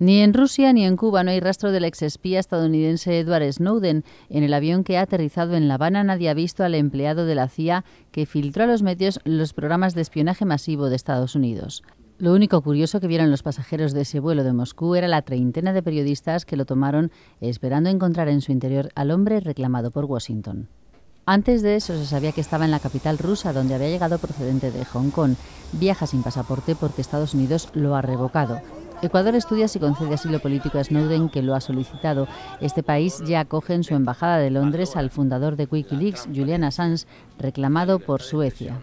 Ni en Rusia ni en Cuba no hay rastro del exespía estadounidense Edward Snowden. En el avión que ha aterrizado en La Habana nadie ha visto al empleado de la CIA que filtró a los medios los programas de espionaje masivo de Estados Unidos. Lo único curioso que vieron los pasajeros de ese vuelo de Moscú era la treintena de periodistas que lo tomaron esperando encontrar en su interior al hombre reclamado por Washington. Antes de eso se sabía que estaba en la capital rusa, donde había llegado procedente de Hong Kong. Viaja sin pasaporte porque Estados Unidos lo ha revocado. Ecuador estudia si concede asilo político a Snowden, que lo ha solicitado. Este país ya acoge en su embajada de Londres al fundador de Wikileaks, Julian Assange, reclamado por Suecia.